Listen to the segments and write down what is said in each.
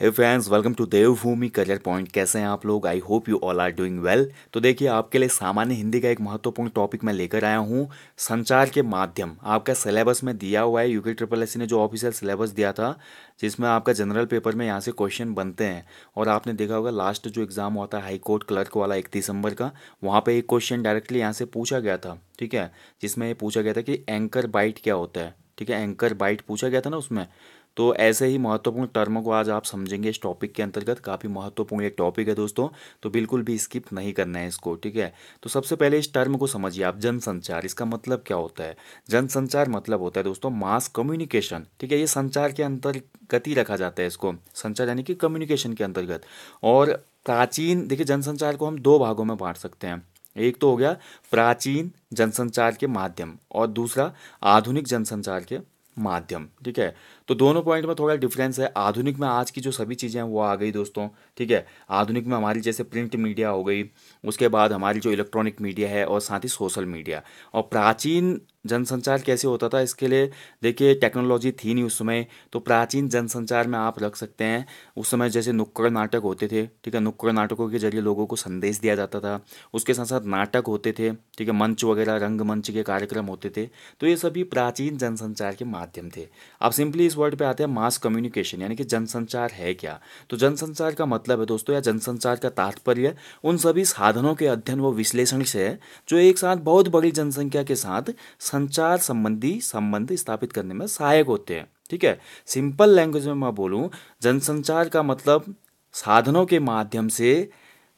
hey friends welcome to Devbhoomi career point कैसे हैं आप लोग I hope you all are doing well तो देखिए आपके लिए सामान्य हिंदी का एक महत्वपूर्ण टॉपिक मैं लेकर आया हूँ संचार के माध्यम आपका सिलेबस में दिया हुआ है यूके ट्रिपल एस ने जो ऑफिशियल सिलेबस दिया था जिसमें आपका जनरल पेपर में यहाँ से क्वेश्चन बनते हैं और आपने देखा होगा लास्ट जो एग्ज़ाम होता है हाई कोर्ट क्लर्क वाला एक दिसंबर का वहाँ पर एक क्वेश्चन डायरेक्टली यहाँ से पूछा गया था ठीक है जिसमें ये पूछा गया था कि एंकर बाइट क्या होता है ठीक है एंकर बाइट पूछा गया था ना उसमें तो ऐसे ही महत्वपूर्ण टर्म को आज आप समझेंगे इस टॉपिक के अंतर्गत काफ़ी महत्वपूर्ण एक टॉपिक है दोस्तों तो बिल्कुल भी स्किप नहीं करना है इसको ठीक है तो सबसे पहले इस टर्म को समझिए आप जनसंचार इसका मतलब क्या होता है जनसंचार मतलब होता है दोस्तों मास कम्युनिकेशन ठीक है ये संचार के अंतर्गत ही रखा जाता है इसको संचार यानी कि कम्युनिकेशन के अंतर्गत और प्राचीन देखिए जनसंचार को हम दो भागों में बांट सकते हैं एक तो हो गया प्राचीन जनसंचार के माध्यम और दूसरा आधुनिक जनसंचार के माध्यम ठीक है तो दोनों पॉइंट में थोड़ा डिफरेंस है आधुनिक में आज की जो सभी चीज़ें हैं वो आ गई दोस्तों ठीक है आधुनिक में हमारी जैसे प्रिंट मीडिया हो गई उसके बाद हमारी जो इलेक्ट्रॉनिक मीडिया है और साथ ही सोशल मीडिया और प्राचीन जनसंचार कैसे होता था इसके लिए देखिए टेक्नोलॉजी थी नहीं उस समय तो प्राचीन जनसंचार में आप रख सकते हैं उस समय जैसे नुक्कड़ नाटक होते थे ठीक है नुक्कड़ नाटकों के जरिए लोगों को संदेश दिया जाता था उसके साथ साथ नाटक होते थे ठीक है मंच वगैरह रंगमंच के कार्यक्रम होते थे तो ये सभी प्राचीन जनसंचार के माध्यम थे आप सिंपली इस वर्ड पर आते हैं मास कम्युनिकेशन यानी कि जनसंचार है क्या तो जनसंचार का मतलब है दोस्तों या जनसंचार का तात्पर्य उन सभी साधनों के अध्ययन व विश्लेषण से है जो एक साथ बहुत बड़ी जनसंख्या के साथ संचार संबंधी संबंध स्थापित करने में सहायक होते हैं ठीक है सिंपल लैंग्वेज में मैं बोलूँ जनसंचार का मतलब साधनों के माध्यम से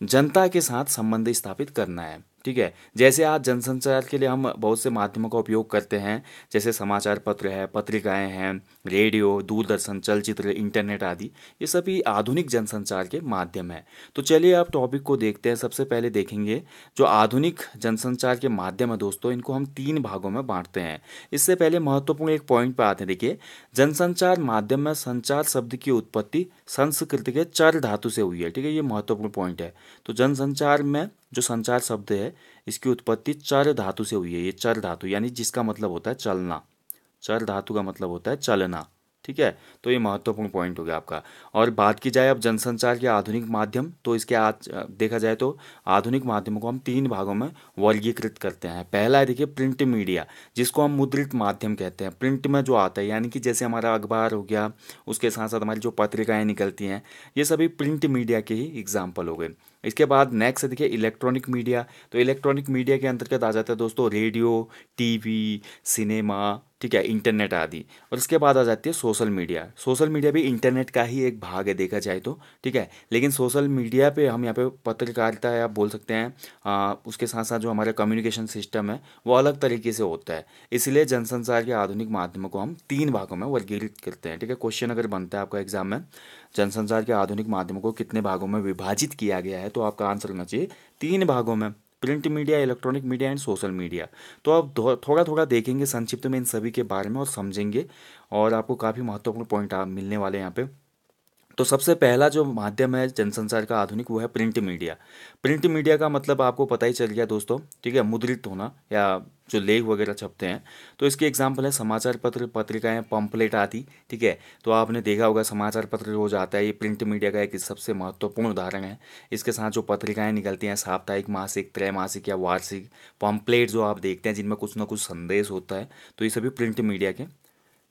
जनता के साथ संबंध स्थापित करना है ठीक है जैसे आज जनसंचार के लिए हम बहुत से माध्यमों का उपयोग करते हैं जैसे समाचार पत्र है पत्रिकाएं हैं रेडियो दूरदर्शन चलचित्र इंटरनेट आदि ये सभी आधुनिक जनसंचार के माध्यम हैं तो चलिए आप टॉपिक को देखते हैं सबसे पहले देखेंगे जो आधुनिक जनसंचार के माध्यम है दोस्तों इनको हम तीन भागों में बांटते हैं इससे पहले महत्वपूर्ण एक पॉइंट पर आते हैं देखिए जनसंचार माध्यम में संचार शब्द की उत्पत्ति संस्कृत के चर धातु से हुई है ठीक है ये महत्वपूर्ण पॉइंट है तो जनसंचार में जो संचार शब्द है इसकी उत्पत्ति चर धातु से हुई है ये चर धातु यानी जिसका मतलब होता है चलना चर धातु का मतलब होता है चलना ठीक है तो ये महत्वपूर्ण पॉइंट हो गया आपका और बात की जाए अब जनसंचार के आधुनिक माध्यम तो इसके आज देखा जाए तो आधुनिक माध्यमों को हम तीन भागों में वर्गीकृत करते हैं पहला है देखिए प्रिंट मीडिया जिसको हम मुद्रित माध्यम कहते हैं प्रिंट में जो आता है यानी कि जैसे हमारा अखबार हो गया उसके साथ साथ हमारी जो पत्रिकाएँ निकलती हैं ये सभी प्रिंट मीडिया के ही एग्जाम्पल हो गए इसके बाद नेक्स्ट देखिए इलेक्ट्रॉनिक मीडिया तो इलेक्ट्रॉनिक मीडिया के अंतर्गत आ जाता है दोस्तों रेडियो टीवी सिनेमा ठीक है इंटरनेट आदि और इसके बाद आ जाती है सोशल मीडिया सोशल मीडिया भी इंटरनेट का ही एक भाग है देखा जाए तो ठीक है लेकिन सोशल मीडिया पे हम यहाँ पे पत्रकारिता या बोल सकते हैं आ, उसके साथ साथ जो हमारा कम्युनिकेशन सिस्टम है वो अलग तरीके से होता है इसलिए जनसंचार के आधुनिक माध्यमों को हम तीन भागों में वर्गीकृत करते हैं ठीक है क्वेश्चन अगर बनता है आपका एग्जाम में जनसंचार के आधुनिक माध्यमों को कितने भागों में विभाजित किया गया है तो आपका आंसर होना चाहिए तीन भागों में print media electronic media and social media तो आप थोड़ा थोड़ा देखेंगे संक्षिप्त में इन सभी के बारे में और समझेंगे और आपको काफ़ी महत्वपूर्ण पॉइंट मिलने वाले हैं यहाँ पे तो सबसे पहला जो माध्यम है जनसंचार का आधुनिक वो है प्रिंट मीडिया प्रिंट मीडिया का मतलब आपको पता ही चल गया दोस्तों ठीक है मुद्रित होना या जो लेख वगैरह छपते हैं तो इसके एग्जाम्पल है समाचार पत्र पत्रिकाएं पम्पलेट आदि ठीक है तो आपने देखा होगा समाचार पत्र रोज आता है ये प्रिंट मीडिया का एक सबसे महत्वपूर्ण उदाहरण है इसके साथ जो पत्रिकाएं निकलती हैं साप्ताहिक मासिक त्रैमासिक या वार्षिक पम्पलेट जो आप देखते हैं जिनमें कुछ ना कुछ संदेश होता है तो ये सभी प्रिंट मीडिया के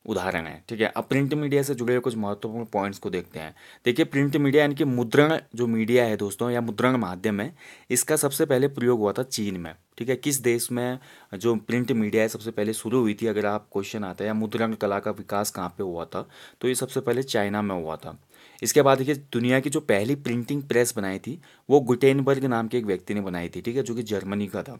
उदाहरण है ठीक है अब प्रिंट मीडिया से जुड़े हुए कुछ महत्वपूर्ण पॉइंट्स को देखते हैं देखिए प्रिंट मीडिया यानी कि मुद्रण जो मीडिया है दोस्तों या मुद्रण माध्यम है इसका सबसे पहले प्रयोग हुआ था चीन में ठीक है किस देश में जो प्रिंट मीडिया है सबसे पहले शुरू हुई थी अगर आप क्वेश्चन आते हैं या मुद्रण कला का विकास कहाँ पे हुआ था तो ये सबसे पहले चाइना में हुआ था इसके बाद देखिए दुनिया की जो पहली प्रिंटिंग प्रेस बनाई थी वो गुटेनबर्ग नाम के एक व्यक्ति ने बनाई थी ठीक है जो कि जर्मनी का था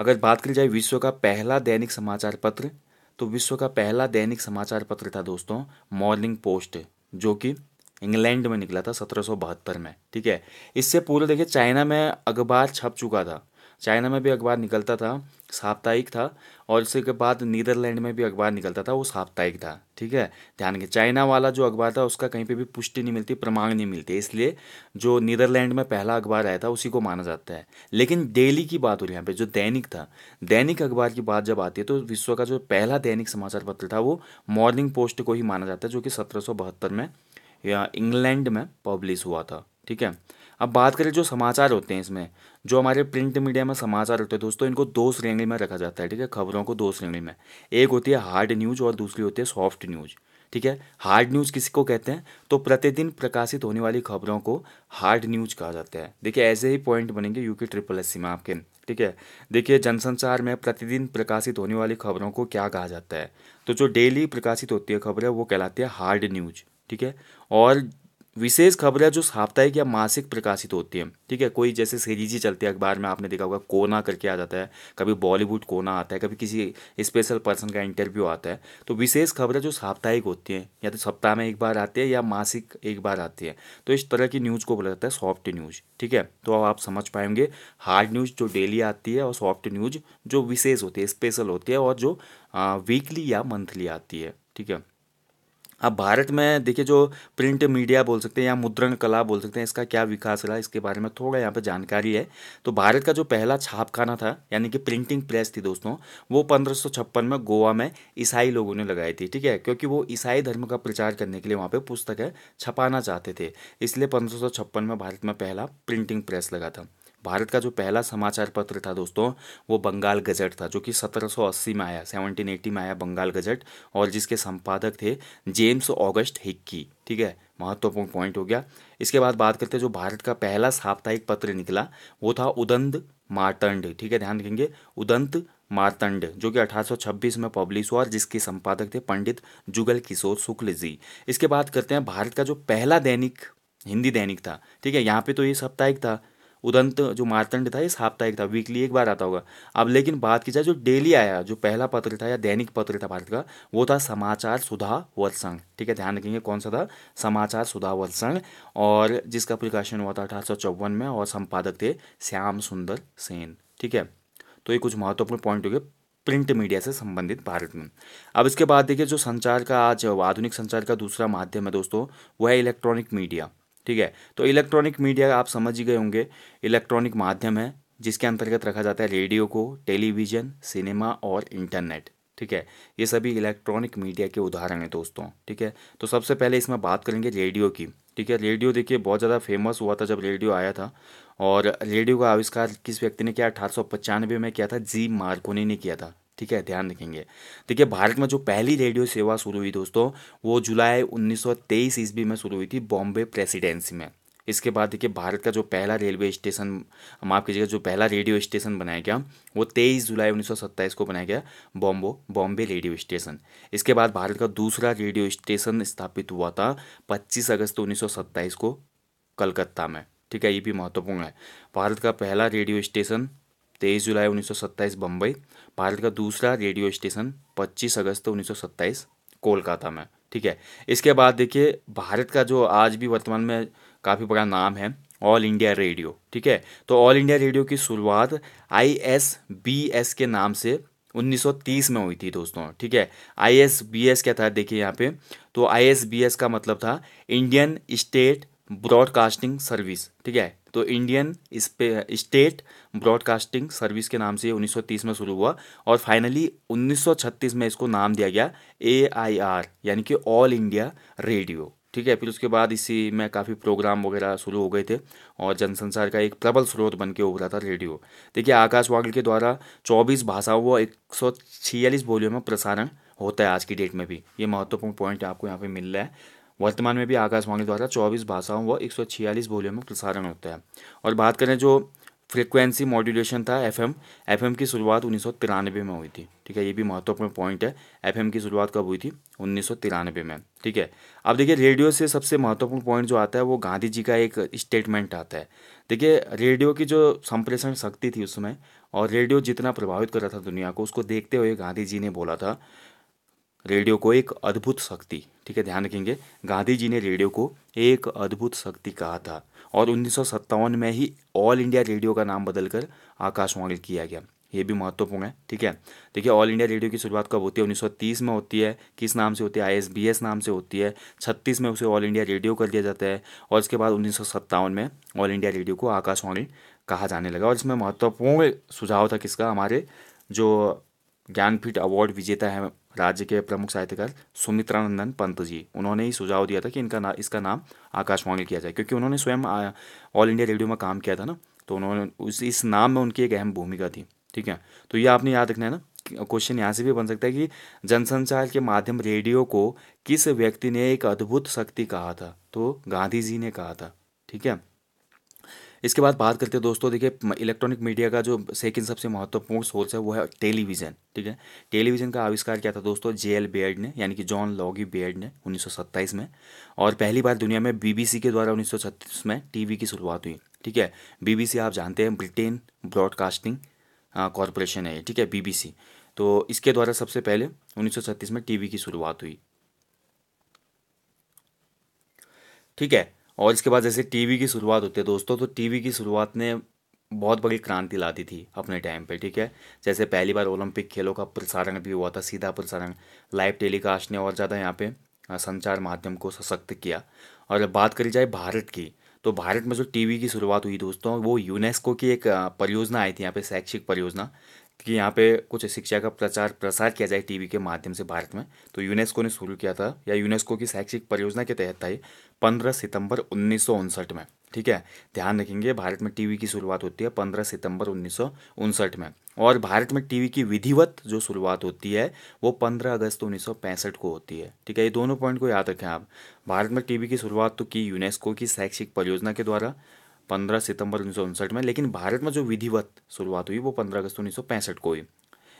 अगर बात करी जाए विश्व का पहला दैनिक समाचार पत्र तो विश्व का पहला दैनिक समाचार पत्र था दोस्तों मॉर्निंग पोस्ट जो कि इंग्लैंड में निकला था सत्रह में ठीक है इससे पूर्व देखिए चाइना में अखबार छप चुका था चाइना में भी अखबार निकलता था साप्ताहिक था और इसके के बाद नीदरलैंड में भी अखबार निकलता था वो साप्ताहिक था ठीक है ध्यान के चाइना वाला जो अखबार था उसका कहीं पे भी पुष्टि नहीं मिलती प्रमाण नहीं मिलती इसलिए जो नीदरलैंड में पहला अखबार आया था उसी को माना जाता है लेकिन डेली की बात हो रही है यहाँ पे जो दैनिक था दैनिक अखबार की बात जब आती है तो विश्व का जो पहला दैनिक समाचार पत्र था वो मॉर्निंग पोस्ट को ही माना जाता है जो कि सत्रह में इंग्लैंड में पब्लिश हुआ था ठीक है अब बात करें जो समाचार होते हैं इसमें जो हमारे प्रिंट मीडिया में समाचार होते हैं दोस्तों इनको दो श्रेणी में रखा जाता है ठीक है खबरों को दो श्रेणी में एक होती है हार्ड न्यूज़ और दूसरी होती है सॉफ्ट न्यूज़ ठीक है हार्ड न्यूज़ किसको कहते हैं तो प्रतिदिन प्रकाशित होने वाली खबरों को हार्ड न्यूज़ कहा जाता है देखिए ऐसे ही पॉइंट बनेंगे U K triple S C में आपके ठीक है देखिए जनसंचार में प्रतिदिन प्रकाशित होने वाली खबरों को क्या कहा जाता है तो जो डेली प्रकाशित होती है खबरें वो कहलाती है हार्ड न्यूज ठीक है और विशेष खबरें जो साप्ताहिक या मासिक प्रकाशित होती हैं ठीक है कोई जैसे सीरीज ही चलती है अखबार में आपने देखा होगा कोना करके आ जाता है कभी बॉलीवुड कोना आता है कभी किसी स्पेशल पर्सन का इंटरव्यू आता है तो विशेष खबरें जो साप्ताहिक होती हैं या तो सप्ताह में एक बार आती है या मासिक एक बार आती है तो इस तरह की न्यूज़ को बोला जाता है सॉफ्ट न्यूज़ ठीक है तो अब आप समझ पाएंगे हार्ड न्यूज़ जो डेली आती है और सॉफ्ट न्यूज़ जो विशेष होती है स्पेशल होती है और जो वीकली या मंथली आती है ठीक है अब भारत में देखिए जो प्रिंट मीडिया बोल सकते हैं या मुद्रण कला बोल सकते हैं इसका क्या विकास रहा इसके बारे में थोड़ा यहाँ पर जानकारी है तो भारत का जो पहला छापखाना था यानी कि प्रिंटिंग प्रेस थी दोस्तों वो पंद्रह में गोवा में ईसाई लोगों ने लगाई थी ठीक है क्योंकि वो ईसाई धर्म का प्रचार करने के लिए वहाँ पर पुस्तकें छपाना चाहते थे इसलिए पंद्रह में भारत में पहला प्रिंटिंग प्रेस लगा था भारत का जो पहला समाचार पत्र था दोस्तों वो बंगाल गजट था जो कि 1780 में आया 1780 में आया बंगाल गजट और जिसके संपादक थे जेम्स ऑगस्ट हिक्की ठीक है महत्वपूर्ण पॉइंट हो गया इसके बाद बात करते हैं जो भारत का पहला साप्ताहिक पत्र निकला वो था उदंत मार्तंड ठीक है ध्यान रखेंगे उदंत मारतंड जो कि 1826 में पब्लिश हुआ और जिसके संपादक थे पंडित जुगल किशोर शुक्ल जी इसके बाद करते हैं भारत का जो पहला दैनिक हिंदी दैनिक था ठीक है यहाँ पे तो ये साप्ताहिक था उदंत जो मारतंड था ये साप्ताहिक था वीकली एक बार आता होगा अब लेकिन बात की जाए जो डेली आया जो पहला पत्र था या दैनिक पत्र था भारत का वो था समाचार सुधा वर्षण ठीक है ध्यान रखेंगे कौन सा था समाचार सुधा वर्षण और जिसका प्रकाशन हुआ था अठारह में और संपादक थे श्याम सुंदर सेन ठीक है तो ये कुछ महत्वपूर्ण पॉइंट हो गए प्रिंट मीडिया से संबंधित भारत में अब इसके बाद देखिए जो संचार का आज आधुनिक संचार का दूसरा माध्यम है दोस्तों वह है इलेक्ट्रॉनिक मीडिया ठीक है तो इलेक्ट्रॉनिक मीडिया आप समझ ही गए होंगे इलेक्ट्रॉनिक माध्यम है जिसके अंतर्गत रखा जाता है रेडियो को टेलीविज़न सिनेमा और इंटरनेट ठीक है ये सभी इलेक्ट्रॉनिक मीडिया के उदाहरण हैं दोस्तों ठीक है तो सबसे पहले इसमें बात करेंगे रेडियो की ठीक है रेडियो देखिए बहुत ज़्यादा फेमस हुआ था जब रेडियो आया था और रेडियो का आविष्कार किस व्यक्ति ने किया अठारह में किया था जी मार्कोनी ने किया था ठीक है ध्यान रखेंगे देखिए भारत में जो पहली रेडियो सेवा शुरू हुई दोस्तों वो जुलाई 1923 ईस्वी में शुरू हुई थी बॉम्बे प्रेसिडेंसी में इसके बाद देखिए भारत का जो पहला रेलवे स्टेशन माफ कीजिएगा जो पहला रेडियो स्टेशन बनाया गया वो 23 जुलाई 1927 को बनाया गया बॉम्बो बॉम्बे रेडियो स्टेशन इसके बाद भारत का दूसरा रेडियो स्टेशन स्थापित हुआ था 25 अगस्त 1927 को कलकत्ता में ठीक है ये भी महत्वपूर्ण है भारत का पहला रेडियो स्टेशन तेईस जुलाई उन्नीस सौ बम्बई भारत का दूसरा रेडियो स्टेशन पच्चीस अगस्त उन्नीस कोलकाता में ठीक है इसके बाद देखिए भारत का जो आज भी वर्तमान में काफ़ी बड़ा नाम है ऑल इंडिया रेडियो ठीक है तो ऑल इंडिया रेडियो की शुरुआत आई एस बी एस के नाम से 1930 में हुई थी दोस्तों ठीक है आई एस बी एस क्या था देखिए यहाँ पे तो आई एस बी एस का मतलब था इंडियन स्टेट ब्रॉडकास्टिंग सर्विस ठीक है तो इंडियन स्टेट ब्रॉडकास्टिंग सर्विस के नाम से ये 1930 में शुरू हुआ और फाइनली 1936 में इसको नाम दिया गया ए आई आर यानी कि ऑल इंडिया रेडियो ठीक है फिर उसके बाद इसी में काफ़ी प्रोग्राम वगैरह शुरू हो गए थे और जनसंसार का एक प्रबल स्रोत बन के उभरा था रेडियो देखिए आकाशवाणी के द्वारा 24 भाषाओं व एक सौ छियालीस बोलियों में प्रसारण होता है आज की डेट में भी ये महत्वपूर्ण पॉइंट आपको यहाँ पे मिल रहा है वर्तमान में भी आकाशवाणी द्वारा 24 भाषाओं व एक बोलियों में प्रसारण होता है और बात करें जो फ्रिक्वेंसी मॉड्यूलेशन था एफएम एफएम की शुरुआत उन्नीस में हुई थी ठीक है ये भी महत्वपूर्ण पॉइंट है एफएम की शुरुआत कब हुई थी उन्नीस में ठीक है अब देखिए रेडियो से सबसे महत्वपूर्ण पॉइंट जो आता है वो गांधी जी का एक स्टेटमेंट आता है देखिए रेडियो की जो संप्रेषण शक्ति थी उस समय और रेडियो जितना प्रभावित कर रहा था दुनिया को उसको देखते हुए गांधी जी ने बोला था रेडियो को एक अद्भुत शक्ति ठीक है ध्यान रखेंगे गांधी जी ने रेडियो को एक अद्भुत शक्ति कहा था और उन्नीस में ही ऑल इंडिया रेडियो का नाम बदलकर आकाशवाणी किया गया ये भी महत्वपूर्ण है ठीक है देखिए ऑल इंडिया रेडियो की शुरुआत कब होती है 1930 में होती है किस नाम से होती है आई नाम से होती है 36 में उसे ऑल इंडिया रेडियो कर दिया जाता है और इसके बाद उन्नीस में ऑल इंडिया रेडियो को आकाशवाणी कहा जाने लगा और इसमें महत्वपूर्ण सुझाव था किसका हमारे जो ज्ञानपीठ अवार्ड विजेता है राज्य के प्रमुख साहित्यकार सुमित्रानंदन पंत जी उन्होंने ही सुझाव दिया था कि इनका ना इसका नाम आकाशवाणी किया जाए क्योंकि उन्होंने स्वयं ऑल इंडिया रेडियो में काम किया था ना तो उन्होंने उस इस नाम में उनकी एक अहम भूमिका थी ठीक है तो ये आपने याद रखना है ना क्वेश्चन यहाँ से भी बन सकता है कि जनसंचार के माध्यम रेडियो को किस व्यक्ति ने एक अद्भुत शक्ति कहा था तो गांधी जी ने कहा था ठीक है इसके बाद बात करते हैं दोस्तों देखिए इलेक्ट्रॉनिक मीडिया का जो सेकंड सबसे महत्वपूर्ण सोर्स है वो है टेलीविज़न ठीक है टेलीविज़न का आविष्कार किया था दोस्तों जे एल बेयर्ड ने यानी कि जॉन लॉगी बेयर्ड ने उन्नीस में और पहली बार दुनिया में बीबीसी के द्वारा उन्नीस में टीवी की शुरुआत हुई ठीक है बीबीसी आप जानते हैं ब्रिटेन ब्रॉडकास्टिंग कॉरपोरेशन है ठीक है बीबीसी तो इसके द्वारा सबसे पहले उन्नीस में टीवी की शुरुआत हुई ठीक है और इसके बाद जैसे टीवी की शुरुआत होती है दोस्तों तो टीवी की शुरुआत ने बहुत बड़ी क्रांति ला दी थी अपने टाइम पे ठीक है जैसे पहली बार ओलंपिक खेलों का प्रसारण भी हुआ था सीधा प्रसारण लाइव टेलीकास्ट ने और ज़्यादा यहाँ पे संचार माध्यम को सशक्त किया और बात करी जाए भारत की तो भारत में जो टीवी की शुरुआत हुई दोस्तों वो यूनेस्को की एक परियोजना आई थी यहाँ पे शैक्षिक परियोजना कि यहाँ पे कुछ शिक्षा का प्रचार प्रसार किया जाए टीवी के माध्यम से भारत में तो यूनेस्को ने शुरू किया था या यूनेस्को की शैक्षिक परियोजना के तहत था ये पंद्रह सितंबर उन्नीस में ठीक है ध्यान रखेंगे भारत में टीवी की शुरुआत होती है पंद्रह सितंबर उन्नीस में और भारत में टीवी की विधिवत जो शुरुआत होती है वो पंद्रह अगस्त उन्नीस को होती है ठीक है ये दोनों पॉइंट को याद रखें आप भारत में टीवी की शुरुआत तो की यूनेस्को की शैक्षिक परियोजना के द्वारा पंद्रह सितंबर उन्नीस में लेकिन भारत में जो विधिवत शुरुआत हुई वो पंद्रह अगस्त उन्नीस को हुई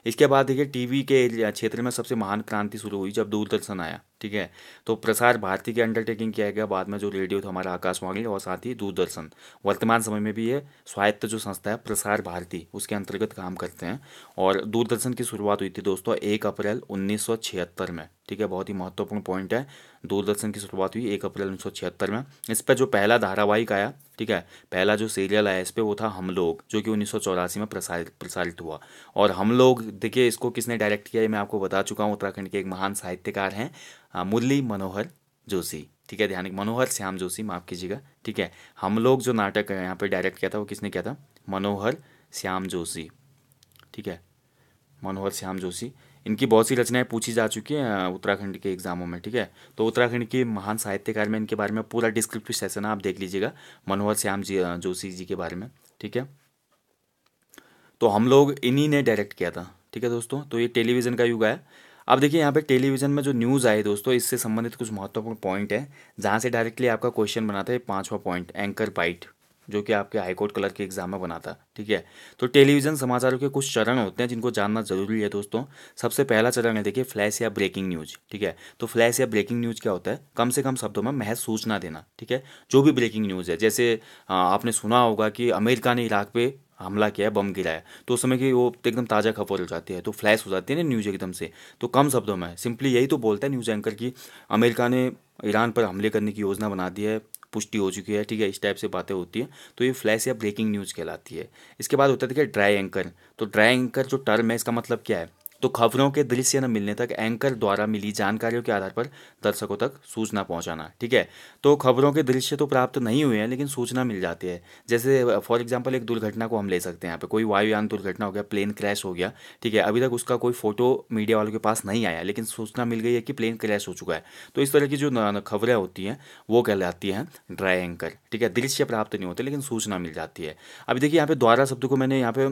इसके बाद देखिए टीवी के क्षेत्र में सबसे महान क्रांति शुरू हुई जब दूरदर्शन आया ठीक है तो प्रसार भारती के अंडरटेकिंग किया गया बाद में जो रेडियो था हमारा आकाशवाणी और साथ ही दूरदर्शन वर्तमान समय में भी ये स्वायत्त जो संस्था है प्रसार भारती उसके अंतर्गत काम करते हैं और दूरदर्शन की शुरुआत हुई थी दोस्तों एक अप्रैल उन्नीस में ठीक है बहुत ही महत्वपूर्ण पॉइंट है दूरदर्शन की शुरुआत हुई एक अप्रैल उन्नीस में इस पर जो पहला धारावाहिक आया ठीक है पहला जो सीरियल आया इस पर वो था हम लोग जो कि उन्नीस में प्रसारित प्रसारित हुआ और हम लोग देखिए इसको किसने डायरेक्ट किया ये मैं आपको बता चुका हूँ उत्तराखंड के एक महान साहित्यकार हैं हाँ, मुरली मनोहर जोशी ठीक है ध्यान मनोहर श्याम जोशी माफ़ कीजिएगा ठीक है हम लोग जो नाटक यहाँ पे डायरेक्ट किया था वो किसने किया था मनोहर श्याम जोशी ठीक है मनोहर श्याम जोशी इनकी बहुत सी रचनाएं पूछी जा चुकी हैं उत्तराखंड के एग्जामों में ठीक है तो उत्तराखंड के महान साहित्यकार में इनके बारे में पूरा डिस्क्रिप्टिव सेशन आप देख लीजिएगा मनोहर श्याम जी जोशी जी के बारे में ठीक है तो हम लोग इन्हीं ने डायरेक्ट किया था ठीक है दोस्तों तो ये टेलीविज़न का युग आया अब देखिए यहाँ पे टेलीविज़न में जो न्यूज़ आई दोस्तों इससे संबंधित कुछ महत्वपूर्ण पॉइंट है जहाँ से डायरेक्टली आपका क्वेश्चन बनाता है पाँचवा पॉइंट एंकर बाइट जो कि आपके हाईकोर्ट कलर के एग्जाम में बना था ठीक है तो टेलीविज़न समाचारों के कुछ चरण होते हैं जिनको जानना जरूरी है दोस्तों सबसे पहला चरण है देखिए फ्लैश या ब्रेकिंग न्यूज ठीक है तो फ्लैश या ब्रेकिंग न्यूज क्या होता है कम से कम शब्दों में महज सूचना देना ठीक है जो भी ब्रेकिंग न्यूज है जैसे आपने सुना होगा कि अमेरिका ने इराक पे हमला किया है बम गिराया तो उस समय की वो तो एकदम ताज़ा खबर हो जाती है तो फ्लैश हो जाती है ना न्यूज़ एकदम से तो कम शब्दों में सिंपली यही तो बोलता है न्यूज़ एंकर की अमेरिका ने ईरान पर हमले करने की योजना बना दी है पुष्टि हो चुकी है ठीक है इस टाइप से बातें होती हैं तो ये फ्लैश या ब्रेकिंग न्यूज़ कहलाती है इसके बाद होता है देखिए ड्राई एंकर तो ड्राई एंकर जो टर्म है इसका मतलब क्या है तो खबरों के दृश्य न मिलने तक एंकर द्वारा मिली जानकारियों के आधार पर दर्शकों तक सूचना पहुंचाना ठीक है तो खबरों के दृश्य तो प्राप्त नहीं हुए हैं लेकिन सूचना मिल जाती है जैसे फॉर एग्जाम्पल एक दुर्घटना को हम ले सकते हैं यहाँ पे कोई वायुयान दुर्घटना हो गया प्लेन क्रैश हो गया ठीक है अभी तक उसका कोई फोटो मीडिया वालों के पास नहीं आया लेकिन सूचना मिल गई है कि प्लेन क्रैश हो चुका है तो इस तरह की जो खबरें होती हैं वो कहलाती हैं ड्राई एंकर ठीक है दृश्य प्राप्त नहीं होते लेकिन सूचना मिल जाती है अभी देखिए यहाँ पे द्वारा शब्द को मैंने यहाँ पे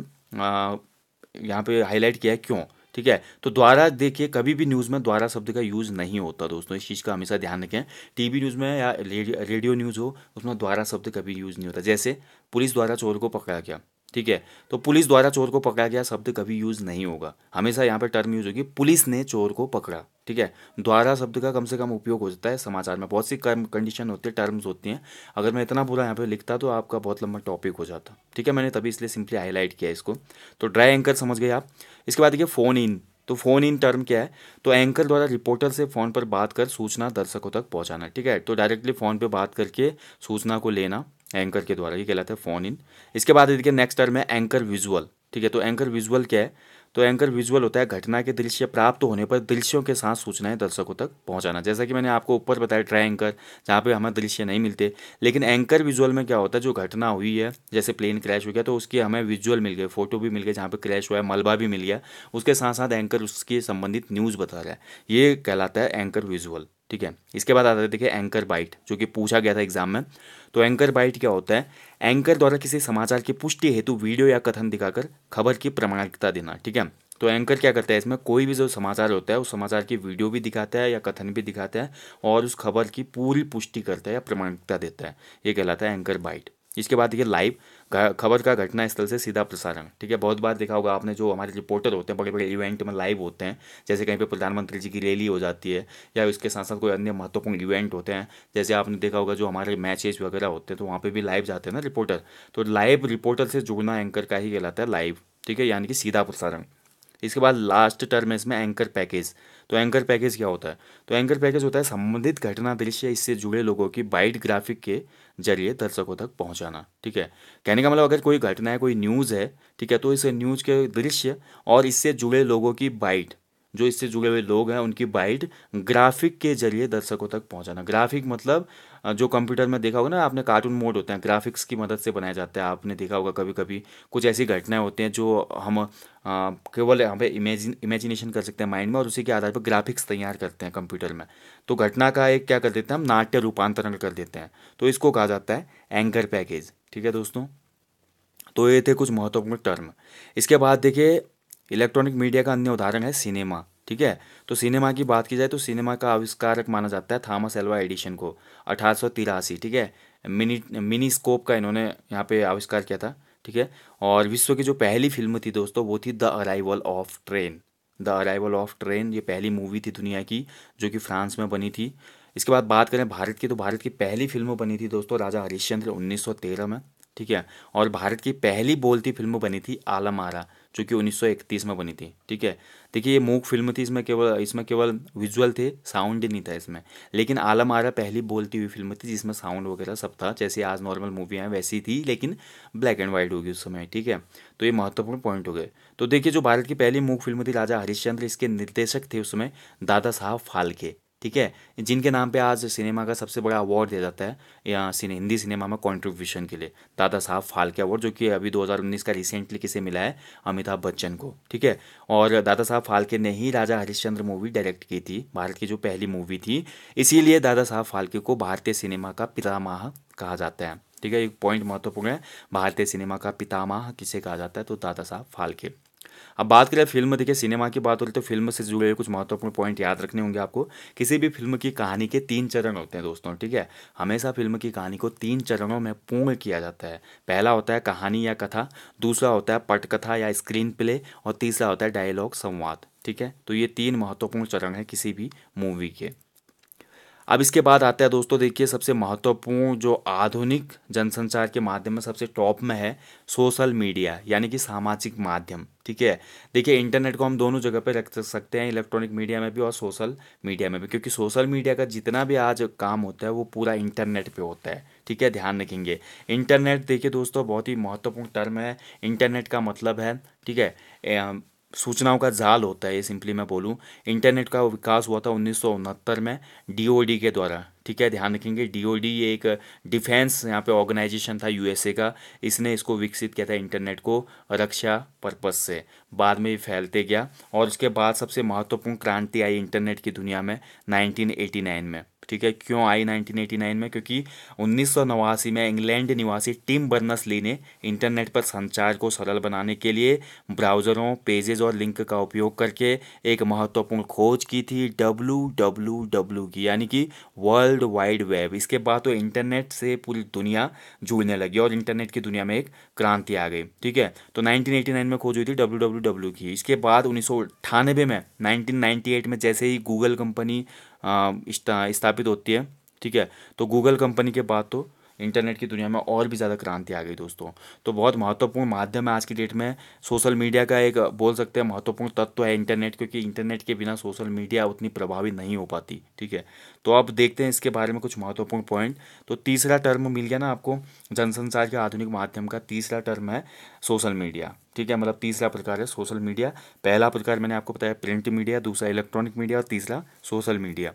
यहाँ पे हाईलाइट किया है क्यों ठीक है तो द्वारा देखिए कभी भी न्यूज़ में द्वारा शब्द का यूज़ नहीं होता दोस्तों इस चीज़ का हमेशा ध्यान रखें टीवी न्यूज़ में या रेडियो न्यूज़ हो उसमें द्वारा शब्द कभी यूज़ नहीं होता जैसे पुलिस द्वारा चोर को पकड़ा गया ठीक है तो पुलिस द्वारा चोर को पकड़ा गया शब्द कभी यूज़ नहीं होगा हमेशा यहाँ पर टर्म यूज़ होगी पुलिस ने चोर को पकड़ा ठीक है द्वारा शब्द का कम से कम उपयोग हो जाता है समाचार में बहुत सी कंडीशन होती है टर्म्स होती हैं अगर मैं इतना पूरा यहाँ पे लिखता तो आपका बहुत लंबा टॉपिक हो जाता ठीक है मैंने तभी इसलिए सिंपली हाईलाइट किया इसको तो ड्राई एंकर समझ गए आप इसके बाद देखिए फ़ोन इन तो फ़ोन इन टर्म क्या है तो एंकर द्वारा रिपोर्टर से फ़ोन पर बात कर सूचना दर्शकों तक पहुँचाना ठीक है तो डायरेक्टली फ़ोन पर बात करके सूचना को लेना एंकर के द्वारा ये कहलाता है फोन इन इसके बाद देखिए नेक्स्ट टर्म है एंकर विजुअल ठीक है तो एंकर विजुअल क्या है तो एंकर विजुअल होता है घटना के दृश्य प्राप्त होने पर दृश्यों के साथ सूचनाएं दर्शकों तक पहुंचाना जैसा कि मैंने आपको ऊपर बताया ट्राई एंकर जहाँ पे हमें दृश्य नहीं मिलते लेकिन एंकर विजुअल में क्या होता है जो घटना हुई है जैसे प्लेन क्रैश हो गया तो उसकी हमें विजुअल मिल गए फोटो भी मिल गए जहाँ पर क्रैश हुआ है मलबा भी मिल गया उसके साथ साथ एंकर उसके संबंधित न्यूज़ बता रहा है ये कहलाता है एंकर विजुअल ठीक है इसके बाद आता है देखिए एंकर बाइट जो कि पूछा गया था एग्जाम में तो एंकर बाइट क्या होता है एंकर द्वारा किसी समाचार की पुष्टि हेतु वीडियो या कथन दिखाकर खबर की प्रामाणिकता देना ठीक है तो एंकर क्या करता है इसमें कोई भी जो समाचार होता है उस समाचार की वीडियो भी दिखाता है या कथन भी दिखाता है और उस खबर की पूरी पुष्टि करता है या प्रमाणिकता देता है ये कहलाता है एंकर बाइट इसके बाद देखिए लाइव खबर का घटना स्थल से सीधा प्रसारण ठीक है बहुत बार देखा होगा आपने जो हमारे रिपोर्टर होते हैं बड़े बड़े इवेंट में लाइव होते हैं जैसे कहीं पे प्रधानमंत्री जी की रैली हो जाती है या उसके साथ साथ कोई अन्य महत्वपूर्ण इवेंट होते हैं जैसे आपने देखा होगा जो हमारे मैचेज वगैरह होते हैं तो वहाँ पर भी लाइव जाते हैं ना रिपोर्टर तो लाइव रिपोर्टर से जुड़ना एंकर का ही कहलाता है लाइव ठीक है यानी कि सीधा प्रसारण इसके बाद लास्ट टर्म है इसमें एंकर पैकेज तो एंकर पैकेज क्या होता है तो एंकर पैकेज होता है संबंधित घटना दृश्य इससे जुड़े लोगों की बाइट ग्राफिक के जरिए दर्शकों तक पहुंचाना ठीक है कहने का मतलब अगर कोई घटना है कोई न्यूज़ है ठीक है तो इस न्यूज़ के दृश्य और इससे जुड़े लोगों की बाइट जो इससे जुड़े हुए लोग हैं उनकी बाइट ग्राफिक के जरिए दर्शकों तक पहुंचाना ग्राफिक मतलब जो कंप्यूटर में देखा होगा ना आपने कार्टून मोड होते हैं ग्राफिक्स की मदद से बनाया जाता है आपने देखा होगा कभी कभी कुछ ऐसी घटनाएं होती हैं जो हम केवल यहाँ पे इमेजिन इमेजिनेशन कर सकते हैं माइंड में और उसी के आधार पर ग्राफिक्स तैयार करते हैं कंप्यूटर में तो घटना का एक क्या कर देते हैं हम नाट्य रूपांतरण कर देते हैं तो इसको कहा जाता है एंकर पैकेज ठीक है दोस्तों तो ये थे कुछ महत्वपूर्ण टर्म इसके बाद देखिए इलेक्ट्रॉनिक मीडिया का अन्य उदाहरण है सिनेमा ठीक है तो सिनेमा की बात की जाए तो सिनेमा का आविष्कारक माना जाता है थामस एल्वा एडिशन को अठारह ठीक है मिनी मिनी स्कोप का इन्होंने यहाँ पे आविष्कार किया था ठीक है और विश्व की जो पहली फिल्म थी दोस्तों वो थी the arrival of train the arrival of train ये पहली मूवी थी दुनिया की जो कि फ्रांस में बनी थी इसके बाद बात करें भारत की तो भारत की पहली फिल्म बनी थी दोस्तों राजा हरिश्चंद्र 1913 में ठीक है और भारत की पहली बोलती फिल्म बनी थी आलम आरा जो कि 1931 में बनी थी ठीक है देखिए ये मूक फिल्म थी इसमें केवल इसमें केवल विजुअल थे साउंड नहीं था इसमें लेकिन आलम आरा पहली बोलती हुई फिल्म थी जिसमें साउंड वगैरह सब था जैसे आज नॉर्मल मूवियाँ वैसी थी लेकिन ब्लैक एंड वाइट होगी उस समय ठीक है तो ये महत्वपूर्ण पॉइंट हो गए तो देखिए जो भारत की पहली मूक फिल्म थी राजा हरिश्चंद्र इसके निर्देशक थे उसमें दादा साहब फालके ठीक है जिनके नाम पे आज सिनेमा का सबसे बड़ा अवार्ड दिया जाता है या सिने हिंदी सिनेमा में कंट्रीब्यूशन के लिए दादा साहब फाल्के अवार्ड जो कि अभी 2019 का रिसेंटली किसे मिला है अमिताभ बच्चन को ठीक है और दादा साहब फाल्के ने ही राजा हरिश्चंद्र मूवी डायरेक्ट की थी भारत की जो पहली मूवी थी इसीलिए दादा साहब फाल्के को भारतीय सिनेमा का पितामाह कहा जाता है ठीक है एक पॉइंट महत्वपूर्ण है भारतीय सिनेमा का पितामाह किसे कहा जाता है तो दादा साहब फाल्के अब बात करें फिल्म देखिए सिनेमा की बात हो रही तो फिल्म से जुड़े कुछ महत्वपूर्ण पॉइंट याद रखने होंगे आपको किसी भी फिल्म की कहानी के तीन चरण होते हैं दोस्तों ठीक है हमेशा फिल्म की कहानी को तीन चरणों में पूर्ण किया जाता है पहला होता है कहानी या कथा दूसरा होता है पटकथा या स्क्रीन प्ले और तीसरा होता है डायलॉग संवाद ठीक है तो ये तीन महत्वपूर्ण चरण है किसी भी मूवी के अब इसके बाद आता है दोस्तों देखिए सबसे महत्वपूर्ण जो आधुनिक जनसंचार के माध्यम में सबसे टॉप में है सोशल मीडिया यानी कि सामाजिक माध्यम ठीक है देखिए इंटरनेट को हम दोनों जगह पे रख सकते हैं इलेक्ट्रॉनिक मीडिया में भी और सोशल मीडिया में भी क्योंकि सोशल मीडिया का जितना भी आज काम होता है वो पूरा इंटरनेट पर होता है ठीक है ध्यान रखेंगे इंटरनेट देखिए दोस्तों बहुत ही महत्वपूर्ण टर्म है इंटरनेट का मतलब है ठीक है सूचनाओं का जाल होता है ये सिंपली मैं बोलूँ इंटरनेट का विकास हुआ था उन्नीस में डीओडी के द्वारा ठीक है ध्यान रखेंगे डीओडी ये एक डिफेंस यहाँ पे ऑर्गेनाइजेशन था यूएसए का इसने इसको विकसित किया था इंटरनेट को रक्षा पर्पस से बाद में ये फैलते गया और उसके बाद सबसे महत्वपूर्ण क्रांति आई इंटरनेट की दुनिया में 1989 में ठीक है क्यों आई 1989 में क्योंकि उन्नीस में इंग्लैंड निवासी टीम बर्नस ली ने इंटरनेट पर संचार को सरल बनाने के लिए ब्राउज़रों पेजेज और लिंक का उपयोग करके एक महत्वपूर्ण खोज की थी डब्ल्यू की यानी कि वर्ल्ड वाइड वेब इसके बाद तो इंटरनेट से पूरी दुनिया जुड़ने लगी और इंटरनेट की दुनिया में एक क्रांति आ गई ठीक है तो नाइनटीन में खोज हुई थी डब्ल्यू की इसके बाद उन्नीस में नाइनटीन में जैसे ही गूगल कंपनी स्थापित होती है ठीक है तो गूगल कंपनी के बाद तो इंटरनेट की दुनिया में और भी ज़्यादा क्रांति आ गई दोस्तों तो बहुत महत्वपूर्ण माध्यम है आज की डेट में सोशल मीडिया का एक बोल सकते हैं महत्वपूर्ण तत्व है इंटरनेट क्योंकि इंटरनेट के बिना सोशल मीडिया उतनी प्रभावी नहीं हो पाती ठीक है तो अब देखते हैं इसके बारे में कुछ महत्वपूर्ण पॉइंट तो तीसरा टर्म मिल गया ना आपको जनसंचार के आधुनिक माध्यम का तीसरा टर्म है सोशल मीडिया ठीक है मतलब तीसरा प्रकार है सोशल मीडिया पहला प्रकार मैंने आपको बताया प्रिंट मीडिया दूसरा इलेक्ट्रॉनिक मीडिया और तीसरा सोशल मीडिया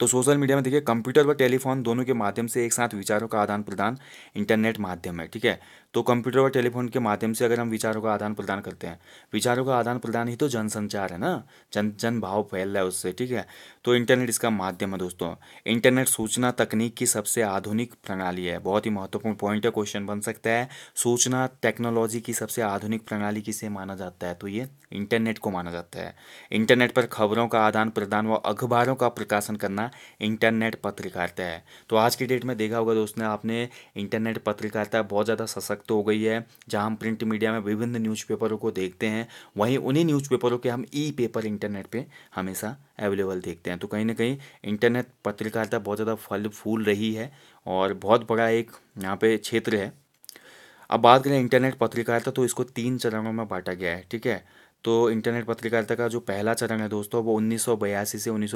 तो सोशल मीडिया में देखिए कंप्यूटर व टेलीफोन दोनों के माध्यम से एक साथ विचारों का आदान प्रदान इंटरनेट माध्यम है ठीक है तो कंप्यूटर और टेलीफोन के माध्यम से अगर हम विचारों का आदान प्रदान करते हैं विचारों का आदान प्रदान ही तो जनसंचार है ना जन जन भाव फैल रहा है उससे ठीक है तो इंटरनेट इसका माध्यम है दोस्तों इंटरनेट सूचना तकनीक की सबसे आधुनिक प्रणाली है बहुत ही महत्वपूर्ण पॉइंट है क्वेश्चन बन सकता है सूचना टेक्नोलॉजी की सबसे आधुनिक प्रणाली किसे माना जाता है तो ये इंटरनेट को माना जाता है इंटरनेट पर खबरों का आदान प्रदान व अखबारों का प्रकाशन करना इंटरनेट पत्रकारिता है तो आज की डेट में देखा होगा दोस्तों आपने इंटरनेट पत्रकारिता बहुत ज़्यादा सशक्त विरक्त हो गई है जहां हम प्रिंट मीडिया में विभिन्न न्यूज़पेपरों को देखते हैं वहीं उन्हीं न्यूज़पेपरों के हम ई पेपर इंटरनेट पे हमेशा अवेलेबल देखते हैं तो कहीं ना कहीं इंटरनेट पत्रकारिता बहुत ज़्यादा फल फूल रही है और बहुत बड़ा एक यहाँ पे क्षेत्र है अब बात करें इंटरनेट पत्रकारिता तो इसको तीन चरणों में बांटा गया है ठीक है तो इंटरनेट पत्रकारिता का जो पहला चरण है दोस्तों वो उन्नीस से उन्नीस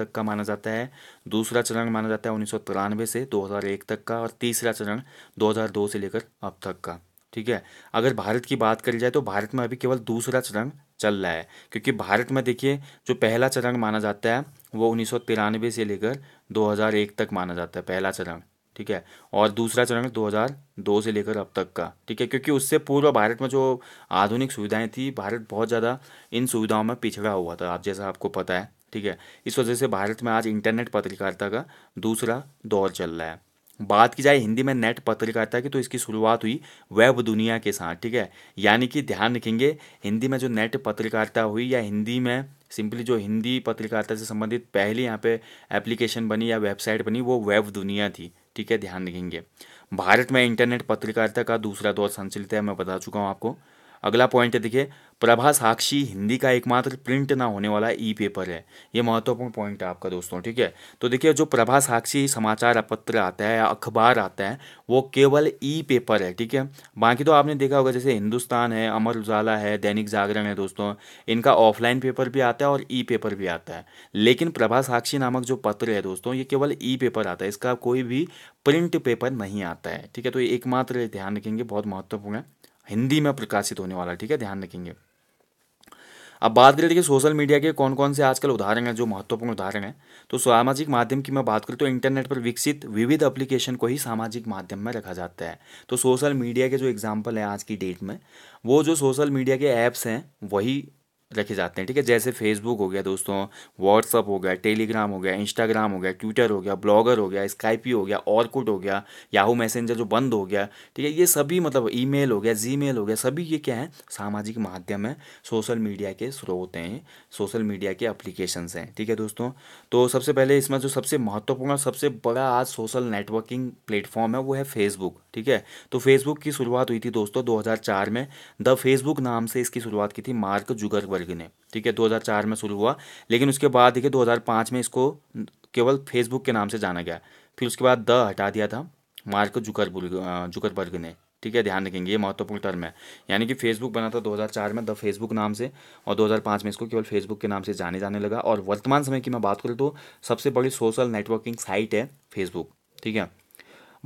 तक का माना जाता है दूसरा चरण माना जाता है उन्नीस से 2001 तक का और तीसरा चरण 2002 से लेकर अब तक का ठीक है अगर भारत की बात करी जाए तो भारत में अभी केवल दूसरा चरण चल रहा है क्योंकि भारत में देखिए जो पहला चरण माना जाता है वो उन्नीस से लेकर 2001 तक माना जाता है पहला चरण ठीक है और दूसरा चरण दो हज़ार दो से लेकर अब तक का ठीक है क्योंकि उससे पूर्व भारत में जो आधुनिक सुविधाएं थी भारत बहुत ज़्यादा इन सुविधाओं में पिछड़ा हुआ था आप जैसा आपको पता है ठीक है इस वजह से भारत में आज इंटरनेट पत्रकारिता का दूसरा दौर चल रहा है बात की जाए हिंदी में नेट पत्रकारिता की तो इसकी शुरुआत हुई वेब दुनिया के साथ ठीक है यानी कि ध्यान रखेंगे हिंदी में जो नेट पत्रकारिता हुई या हिंदी में सिंपली जो हिंदी पत्रकारिता से संबंधित पहली यहाँ पे एप्लीकेशन बनी या वेबसाइट बनी वो वेब दुनिया थी ठीक है ध्यान रखेंगे भारत में इंटरनेट पत्रकारिता का दूसरा दौर संचलित है मैं बता चुका हूँ आपको अगला पॉइंट है देखिए प्रभा साक्षी हिंदी का एकमात्र प्रिंट ना होने वाला ई पेपर है ये महत्वपूर्ण पॉइंट है आपका दोस्तों ठीक है तो देखिए जो प्रभा साक्षी समाचार पत्र आता है या अखबार आता है वो केवल ई पेपर है ठीक है बाकी तो आपने देखा होगा जैसे हिंदुस्तान है अमर उजाला है दैनिक जागरण है दोस्तों इनका ऑफलाइन पेपर भी आता है और ई पेपर भी आता है लेकिन प्रभा साक्षी नामक जो पत्र है दोस्तों ये केवल ई पेपर आता है इसका कोई भी प्रिंट पेपर नहीं आता है ठीक है तो ये एकमात्र ध्यान रखेंगे बहुत महत्वपूर्ण है हिंदी में प्रकाशित होने वाला ठीक है ध्यान रखेंगे अब बात करें देखिए सोशल मीडिया के कौन कौन से आजकल उदाहरण हैं जो महत्वपूर्ण उदाहरण हैं तो सामाजिक माध्यम की मैं बात करूँ तो इंटरनेट पर विकसित विविध एप्लीकेशन को ही सामाजिक माध्यम में रखा जाता है तो सोशल मीडिया के जो एग्जाम्पल हैं आज की डेट में वो जो सोशल मीडिया के ऐप्स हैं वही रखे जाते हैं ठीक है जैसे फेसबुक हो गया दोस्तों व्हाट्सअप हो गया टेलीग्राम हो गया इंस्टाग्राम हो गया ट्विटर हो गया ब्लॉगर हो गया स्काइपी हो गया ऑरकुट हो गया याहू मैसेंजर जो बंद हो गया ठीक है ये सभी मतलब ई हो गया जी हो गया सभी ये क्या है सामाजिक माध्यम है सोशल मीडिया के स्रोत हैं सोशल मीडिया के अप्लीकेशन हैं ठीक है दोस्तों तो सबसे पहले इसमें जो सबसे महत्वपूर्ण सबसे बड़ा आज सोशल नेटवर्किंग प्लेटफॉर्म है वो है फेसबुक ठीक है तो फेसबुक की शुरुआत हुई थी दोस्तों 2004 में द फेसबुक नाम से इसकी शुरुआत की थी मार्क जुगरबर्ग बल्कि ने ठीक है 2004 में शुरू हुआ लेकिन उसके बाद देखिए 2005 में इसको केवल फेसबुक के नाम से जाना गया फिर उसके बाद द हटा दिया था मार्क जुकरबुर्ग जुकरबर्ग ने ठीक है ध्यान रखेंगे ये महत्वपूर्ण टर्म है यानी कि फेसबुक बना था 2004 में द फेसबुक नाम से और 2005 में इसको केवल फेसबुक के नाम से जाने जाने लगा और वर्तमान समय की मैं बात करूँ तो सबसे बड़ी सोशल नेटवर्किंग साइट है फेसबुक ठीक है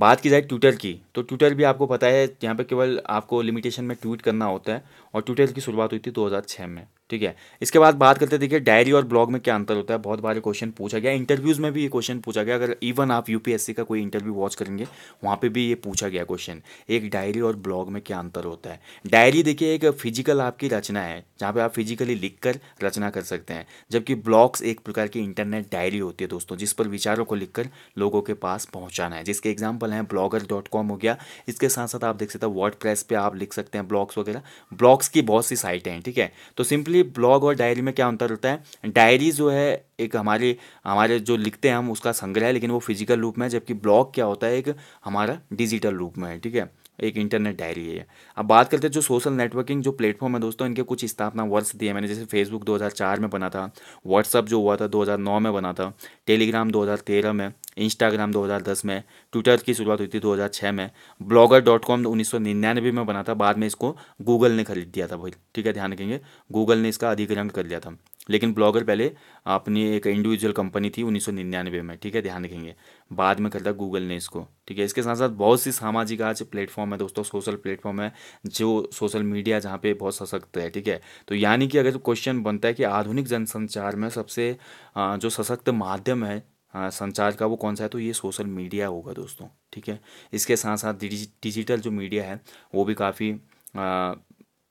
बात की जाए ट्विटर की तो ट्विटर भी आपको पता है यहाँ पे केवल आपको लिमिटेशन में ट्वीट करना होता है और ट्विटर की शुरुआत हुई थी दो में ठीक है इसके बाद बात करते देखिए डायरी और ब्लॉग में क्या अंतर होता है बहुत बारे क्वेश्चन पूछा गया इंटरव्यूज़ में भी ये क्वेश्चन पूछा गया अगर इवन आप यूपीएससी का कोई इंटरव्यू वॉच करेंगे वहां पर भी ये पूछा गया क्वेश्चन एक डायरी और ब्लॉग में क्या अंतर होता है डायरी देखिए एक फिजिकल आपकी रचना है जहाँ पर आप फिजिकली लिख कर रचना कर सकते हैं जबकि ब्लॉग्स एक प्रकार की इंटरनेट डायरी होती है दोस्तों जिस पर विचारों को लिखकर लोगों के पास पहुंचाना है जिसके एग्जाम्पल हैं ब्लॉगर डॉट कॉम हो गया इसके साथ साथ आप देख सकते हैं वर्ड प्रेस पर आप लिख सकते हैं ब्लॉग्स वगैरह ब्लॉग्स की बहुत सी साइटें हैं ठीक है तो सिंपली ब्लॉग और डायरी में क्या अंतर होता है डायरी जो है एक हमारे हमारे जो लिखते हैं हम उसका संग्रह है लेकिन वो फिजिकल रूप में है जबकि ब्लॉग क्या होता है एक हमारा डिजिटल रूप में है ठीक है एक इंटरनेट डायरी है अब बात करते हैं जो सोशल नेटवर्किंग जो प्लेटफॉर्म है दोस्तों इनके कुछ स्थापना वर्ष दिए मैंने जैसे फेसबुक 2004 में बना था व्हाट्सअप जो हुआ था 2009 में बना था टेलीग्राम 2013 में इंस्टाग्राम 2010 में ट्विटर की शुरुआत हुई थी 2006 में ब्लॉगर डॉट कॉम उन्नीस में बना था बाद में इसको गूगल ने खरीद दिया था भाई ठीक है ध्यान रखेंगे गूगल ने इसका अधिग्रहण कर लिया था लेकिन ब्लॉगर पहले अपनी एक इंडिविजुअल कंपनी थी उन्नीस में ठीक है ध्यान रखेंगे बाद में खरीदा गूगल ने इसको ठीक है इसके साथ साथ बहुत सी सामाजिक आज प्लेटफॉर्म है दोस्तों सोशल प्लेटफॉर्म है जो सोशल मीडिया जहाँ पे बहुत सशक्त है ठीक है तो यानी कि अगर तो क्वेश्चन बनता है कि आधुनिक जनसंचार में सबसे जो सशक्त माध्यम है संचार का वो कौन सा है तो ये सोशल मीडिया होगा दोस्तों ठीक है इसके साथ साथ डिजिटल जो मीडिया है वो भी काफ़ी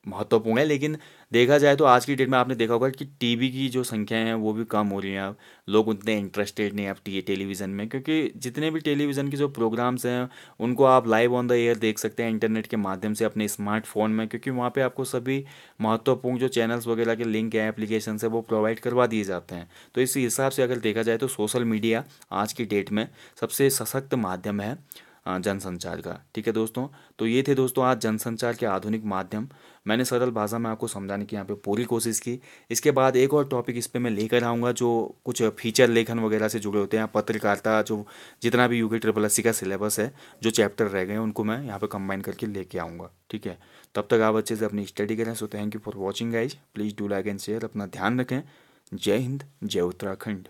महत्वपूर्ण है लेकिन देखा जाए तो आज की डेट में आपने देखा होगा कि टीवी की जो संख्याएं हैं वो भी कम हो रही हैं अब लोग उतने इंटरेस्टेड नहीं अब टी टेलीविज़न में क्योंकि जितने भी टेलीविज़न के जो प्रोग्राम्स हैं उनको आप लाइव ऑन द एयर देख सकते हैं इंटरनेट के माध्यम से अपने स्मार्टफोन में क्योंकि वहाँ पर आपको सभी महत्वपूर्ण जो चैनल्स वगैरह के लिंक हैं एप्लीकेशन है वो प्रोवाइड करवा दिए जाते हैं तो इस हिसाब से अगर देखा जाए तो सोशल मीडिया आज की डेट में सबसे सशक्त माध्यम है जनसंचार का ठीक है दोस्तों तो ये थे दोस्तों आज जनसंचार के आधुनिक माध्यम मैंने सरल भाषा में आपको समझाने की यहाँ पे पूरी कोशिश की इसके बाद एक और टॉपिक इस पर मैं लेकर आऊँगा जो कुछ फीचर लेखन वगैरह से जुड़े होते हैं पत्रकारिता जो जितना भी यूके ट्रिपल एस का सिलेबस है जो चैप्टर रह गए हैं उनको मैं यहाँ पर कंबाइन करके लेके आऊँगा ठीक है तब तक आप अच्छे से अपनी स्टडी करें so thank you for watching guys please do like and share अपना ध्यान रखें जय हिंद जय उत्तराखंड